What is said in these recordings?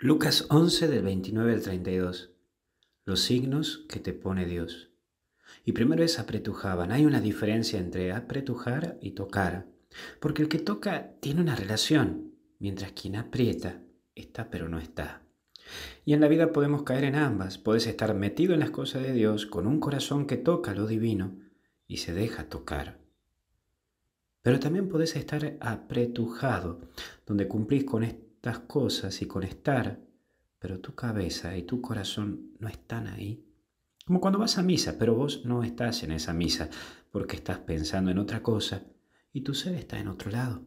Lucas 11 del 29 al 32. Los signos que te pone Dios. Y primero es apretujaban. Hay una diferencia entre apretujar y tocar. Porque el que toca tiene una relación, mientras quien aprieta está pero no está. Y en la vida podemos caer en ambas. Puedes estar metido en las cosas de Dios con un corazón que toca lo divino y se deja tocar. Pero también podés estar apretujado, donde cumplís con esto, estas cosas y con estar, pero tu cabeza y tu corazón no están ahí. Como cuando vas a misa, pero vos no estás en esa misa porque estás pensando en otra cosa y tu ser está en otro lado.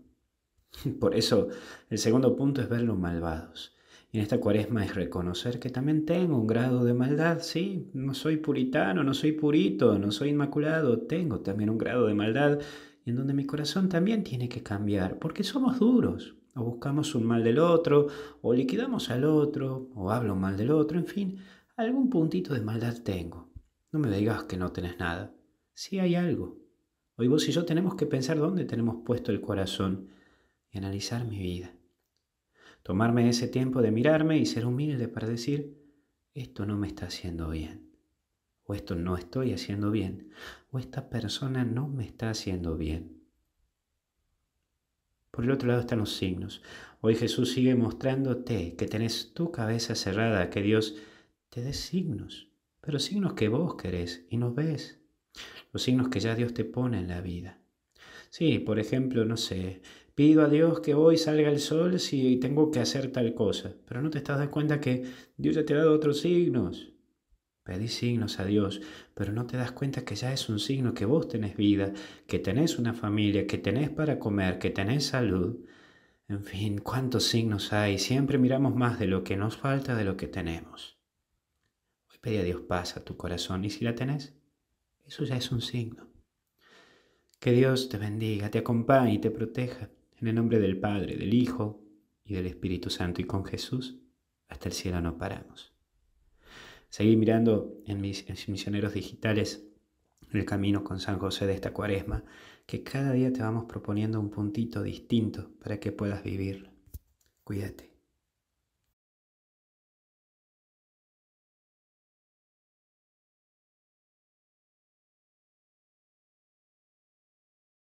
Por eso el segundo punto es ver los malvados. Y en esta cuaresma es reconocer que también tengo un grado de maldad, sí, no soy puritano, no soy purito, no soy inmaculado, tengo también un grado de maldad y en donde mi corazón también tiene que cambiar, porque somos duros, o buscamos un mal del otro, o liquidamos al otro, o hablo mal del otro, en fin, algún puntito de maldad tengo. No me digas que no tenés nada. Sí hay algo. Hoy vos y yo tenemos que pensar dónde tenemos puesto el corazón y analizar mi vida. Tomarme ese tiempo de mirarme y ser humilde para decir, esto no me está haciendo bien, o esto no estoy haciendo bien, o esta persona no me está haciendo bien. Por el otro lado están los signos. Hoy Jesús sigue mostrándote que tenés tu cabeza cerrada, que Dios te dé signos, pero signos que vos querés y no ves. Los signos que ya Dios te pone en la vida. Sí, por ejemplo, no sé, pido a Dios que hoy salga el sol si tengo que hacer tal cosa, pero no te estás dando cuenta que Dios ya te ha dado otros signos. Pedís signos a Dios, pero no te das cuenta que ya es un signo que vos tenés vida, que tenés una familia, que tenés para comer, que tenés salud. En fin, cuántos signos hay. Siempre miramos más de lo que nos falta de lo que tenemos. Hoy pedí a Dios paz a tu corazón y si la tenés, eso ya es un signo. Que Dios te bendiga, te acompañe y te proteja. En el nombre del Padre, del Hijo y del Espíritu Santo y con Jesús, hasta el cielo no paramos. Seguí mirando en mis misioneros digitales el camino con San José de esta cuaresma, que cada día te vamos proponiendo un puntito distinto para que puedas vivir. Cuídate.